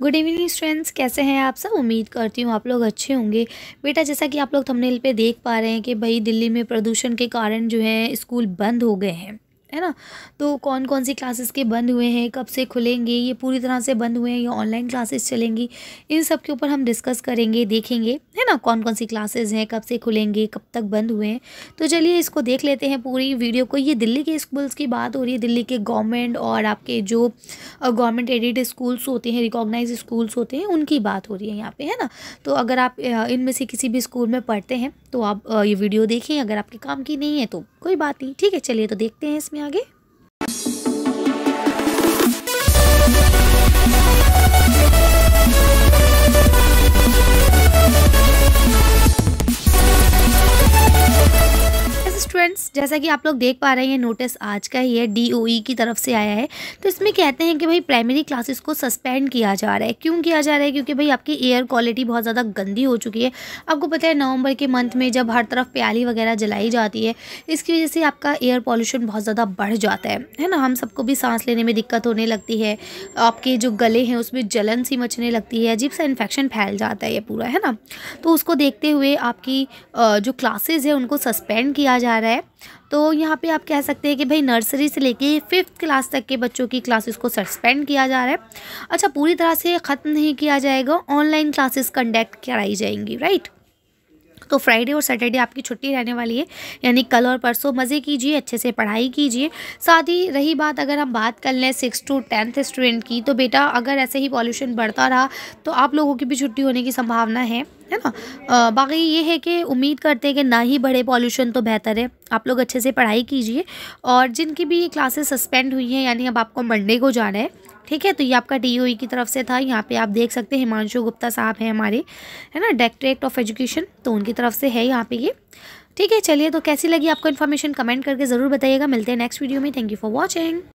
good evening students कैसे हैं आप सब उम्मीद करती हूँ आप लोग अच्छे होंगे बेटा जैसा कि आप लोग थंबनेल पे देख पा रहे हैं कि भाई दिल्ली में प्रदूषण के कारण जो है स्कूल बंद हो गए हैं है ना तो कौन कौन सी क्लासेस के बंद हुए हैं कब से खुलेंगे ये पूरी तरह से बंद हुए हैं या ऑनलाइन क्लासेस चलेंगी इन सब के ऊपर हम डिस्कस करेंगे देखेंगे है ना कौन कौन सी क्लासेस हैं कब से खुलेंगे कब तक बंद हुए हैं तो चलिए इसको देख लेते हैं पूरी वीडियो को ये दिल्ली के स्कूल्स की बात हो रही है दिल्ली के गवर्नमेंट और आपके जो गवर्नमेंट एडिड स्कूल्स होते हैं रिकॉग्नाइज स्कूल्स होते हैं उनकी बात हो रही है यहाँ पर है ना तो अगर आप इनमें से किसी भी स्कूल में पढ़ते हैं तो आप ये वीडियो देखें अगर आपके काम की नहीं है तो कोई बात नहीं ठीक है चलिए तो देखते हैं इसमें आगे स्टूडेंट्स जैसा कि आप लोग देख पा रहे हैं नोटिस आज का ही है डीओई e की तरफ से आया है तो इसमें कहते हैं कि भाई प्राइमरी क्लासेस को सस्पेंड किया जा रहा है क्यों किया जा रहा है क्योंकि भाई आपकी एयर क्वालिटी बहुत ज़्यादा गंदी हो चुकी है आपको पता है नवंबर के मंथ में जब हर तरफ प्याली वगैरह जलाई जाती है इसकी वजह से आपका एयर पॉल्यूशन बहुत ज़्यादा बढ़ जाता है है ना हम सबको भी सांस लेने में दिक्कत होने लगती है आपके जो गले हैं उसमें जलन सी मचने लगती है अजीब सा इन्फेक्शन फैल जाता है ये पूरा है ना तो उसको देखते हुए आपकी जो क्लासेज है उनको सस्पेंड किया जा रहा है है तो यहाँ पे आप कह सकते हैं कि भाई नर्सरी से लेके फिफ्थ क्लास तक के बच्चों की क्लासेस को सस्पेंड किया जा रहा है अच्छा पूरी तरह से ख़त्म नहीं किया जाएगा ऑनलाइन क्लासेस कंडक्ट कराई जाएंगी राइट तो फ्राइडे और सैटरडे आपकी छुट्टी रहने वाली है यानी कल और परसों मज़े कीजिए अच्छे से पढ़ाई कीजिए साथ ही रही बात अगर हम बात कर लें सिक्स टू टेंथ स्टूडेंट की तो बेटा अगर ऐसे ही पॉल्यूशन बढ़ता रहा तो आप लोगों की भी छुट्टी होने की संभावना है है ना बाकी ये है कि उम्मीद करते हैं कि ना ही बढ़े पॉल्यूशन तो बेहतर है आप लोग अच्छे से पढ़ाई कीजिए और जिनकी भी क्लासेस सस्पेंड हुई हैं यानी अब आपको मंडे को जाना है ठीक है तो ये आपका डी e की तरफ से था यहाँ पे आप देख सकते हैं हिमांशु गुप्ता साहब हैं हमारे है ना डायरेक्टरेट ऑफ एजुकेशन तो उनकी तरफ से है यहाँ पे ये ठीक है चलिए तो कैसी लगी आपको इन्फॉर्मेशन कमेंट करके ज़रूर बताइएगा मिलते हैं नेक्स्ट वीडियो में थैंक यू फॉर वॉचिंग